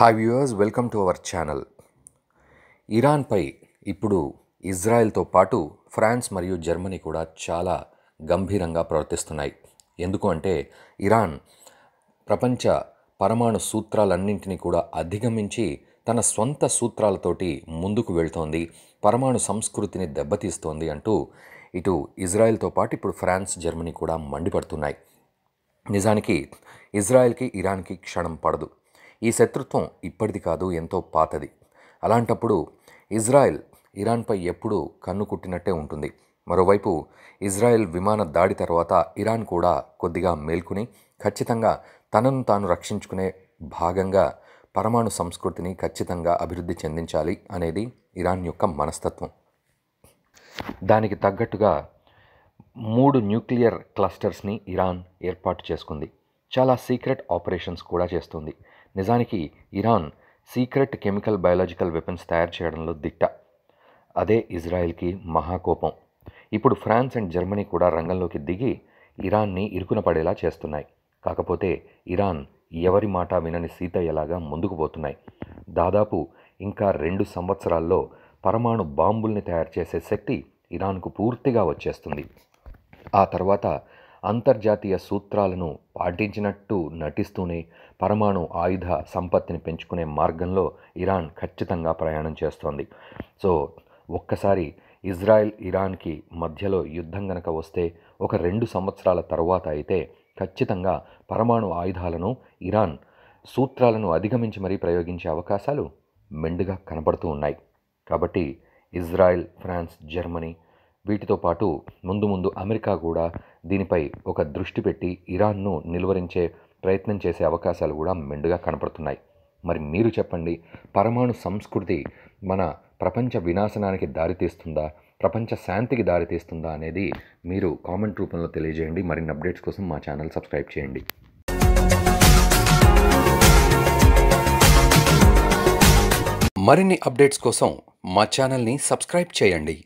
hi viewers welcome to our channel ఇరాన్పై ఇప్పుడు ఇజ్రాయెల్తో పాటు ఫ్రాన్స్ మరియు జర్మనీ కూడా చాలా గంభీరంగా ప్రవర్తిస్తున్నాయి ఎందుకు అంటే ఇరాన్ ప్రపంచ పరమాణు సూత్రాలన్నింటినీ కూడా అధిగమించి తన సొంత సూత్రాలతోటి ముందుకు వెళ్తోంది పరమాణు సంస్కృతిని దెబ్బతీస్తోంది అంటూ ఇటు ఇజ్రాయెల్తో పాటు ఇప్పుడు ఫ్రాన్స్ జర్మనీ కూడా మండిపడుతున్నాయి నిజానికి ఇజ్రాయెల్కి ఇరాన్కి క్షణం పడదు ఈ శత్రుత్వం ఇప్పటిది కాదు ఎంతో పాతది అలాంటప్పుడు ఇజ్రాయెల్ ఇరాన్పై ఎప్పుడూ కన్ను కుట్టినట్టే ఉంటుంది మరోవైపు ఇజ్రాయెల్ విమాన దాడి తర్వాత ఇరాన్ కూడా కొద్దిగా మేల్కొని ఖచ్చితంగా తనను తాను రక్షించుకునే భాగంగా పరమాణు సంస్కృతిని ఖచ్చితంగా అభివృద్ధి చెందించాలి అనేది ఇరాన్ యొక్క మనస్తత్వం దానికి తగ్గట్టుగా మూడు న్యూక్లియర్ క్లస్టర్స్ని ఇరాన్ ఏర్పాటు చేసుకుంది చాలా సీక్రెట్ ఆపరేషన్స్ కూడా చేస్తుంది నిజానికి Iran secret chemical biological weapons తయారు చేయడంలో దిట్ట అదే ఇజ్రాయెల్కి మహాకోపం ఇప్పుడు ఫ్రాన్స్ అండ్ జర్మనీ కూడా రంగంలోకి దిగి ఇరాన్ని ఇరుకున పడేలా చేస్తున్నాయి కాకపోతే ఇరాన్ ఎవరి మాట వినని సీతయ్యలాగా ముందుకు పోతున్నాయి దాదాపు ఇంకా రెండు సంవత్సరాల్లో పరమాణు బాంబుల్ని తయారు చేసే శక్తి ఇరాన్కు పూర్తిగా వచ్చేస్తుంది ఆ తర్వాత అంతర్జాతీయ సూత్రాలను పాటించినట్టు నటిస్తూనే పరమాణు ఆయుధ సంపత్తిని పెంచుకునే మార్గంలో ఇరాన్ ఖచ్చితంగా ప్రయాణం చేస్తోంది సో ఒక్కసారి ఇజ్రాయెల్ ఇరాన్కి మధ్యలో యుద్ధం గనక వస్తే ఒక రెండు సంవత్సరాల తర్వాత అయితే ఖచ్చితంగా పరమాణు ఆయుధాలను ఇరాన్ సూత్రాలను అధిగమించి మరీ ప్రయోగించే అవకాశాలు మెండుగా కనబడుతూ ఉన్నాయి కాబట్టి ఇజ్రాయెల్ ఫ్రాన్స్ జర్మనీ వీటితో పాటు ముందు ముందు అమెరికా కూడా దీనిపై ఒక దృష్టి పెట్టి ఇరాన్ను నిలువరించే ప్రయత్నం చేసే అవకాశాలు కూడా మెండుగా కనపడుతున్నాయి మరి మీరు చెప్పండి పరమాణు సంస్కృతి మన ప్రపంచ వినాశనానికి దారితీస్తుందా ప్రపంచ శాంతికి దారితీస్తుందా అనేది మీరు కామెంట్ రూపంలో తెలియజేయండి మరిన్ని అప్డేట్స్ కోసం మా ఛానల్ సబ్స్క్రైబ్ చేయండి మరిన్ని అప్డేట్స్ కోసం మా ఛానల్ని సబ్స్క్రైబ్ చేయండి